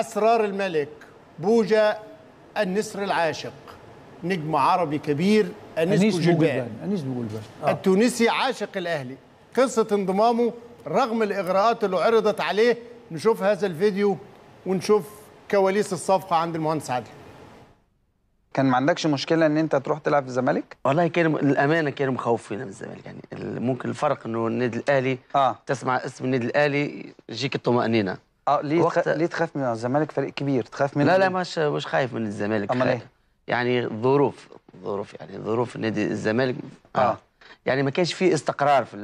أسرار الملك بوجا النسر العاشق نجم عربي كبير أنيس, أنيس بوجلبان أنيس بوجلبان آه. التونسي عاشق الأهلي قصة انضمامه رغم الإغراءات اللي عرضت عليه نشوف هذا الفيديو ونشوف كواليس الصفقة عند المهندس عادل كان ما عندكش مشكله ان انت تروح تلعب في الزمالك؟ والله كان الامانه كانوا مخوفين من الزمالك يعني ممكن الفرق انه النادي الاهلي آه. تسمع اسم النادي الاهلي يجيك الطمانينه اه ليه وقت... تخ... ليه تخاف من الزمالك فريق كبير تخاف منه لا لا مش مش خايف من الزمالك امال ايه يعني ظروف ظروف يعني ظروف نادي الزمالك اه, آه. يعني ما كانش فيه استقرار في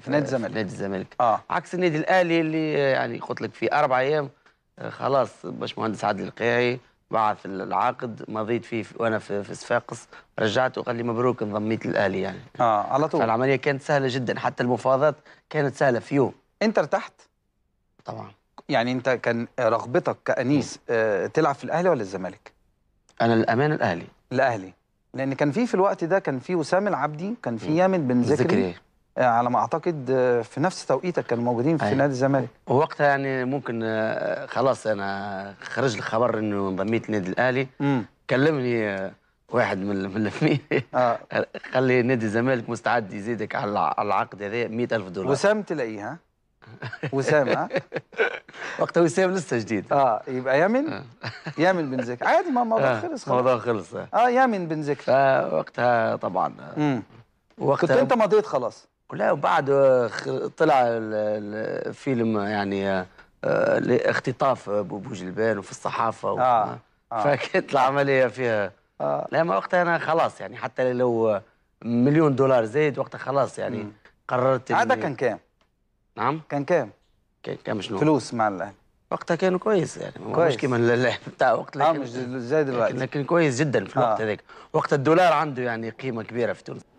في نادي الزمالك نادي الزمالك اه عكس النادي الاهلي اللي يعني قلت لك في اربع ايام آه، خلاص باشمهندس عادل القيعي بعث العقد مضيت فيه وانا في, في صفاقس رجعت وقال لي مبروك انضميت للاهلي يعني اه على طول فالعمليه كانت سهله جدا حتى المفاوضات كانت سهله في يوم انت ارتحت؟ طبعا يعني انت كان رغبتك كانيس آه، تلعب في الاهلي ولا الزمالك انا الأمان الاهلي الاهلي لان كان في في الوقت ده كان في وسام العبدي كان في يامن بن ذكري آه، على ما اعتقد آه، في نفس توقيتك كانوا موجودين في أيه. نادي الزمالك ووقتها يعني ممكن خلاص انا خرج لي خبر انه انضميت نادي الاهلي كلمني واحد من اللفمين آه. لي نادي الزمالك مستعد يزيدك على العقد هذا 100000 دولار وسام تلاقيها وسام ها وقتها وسام لسه جديد اه يبقى يامن آه. يامن بن زكي عادي ما الموضوع آه، خلص الموضوع خلص آه. اه يامن بن زكي فوقتها طبعا امم وقتها كنت انت مضيت خلاص لا وبعد طلع الفيلم يعني لاختطاف بوجلبان وفي الصحافه و... آه. آه. فكانت العمليه فيها آه. لا ما وقتها انا خلاص يعني حتى لو مليون دولار زايد وقتها خلاص يعني مم. قررت هذا كان كام؟ نعم كان كام؟ كان كام شنو؟ فلوس مع الاهلي وقتها كان كويس يعني كويس. مش كيما اللاعب بتاع وقت آه، لكن اه مش زي دلوقتي لكن كويس جدا في الوقت آه. هذاك آه. وقت الدولار عنده يعني قيمه كبيره في تونس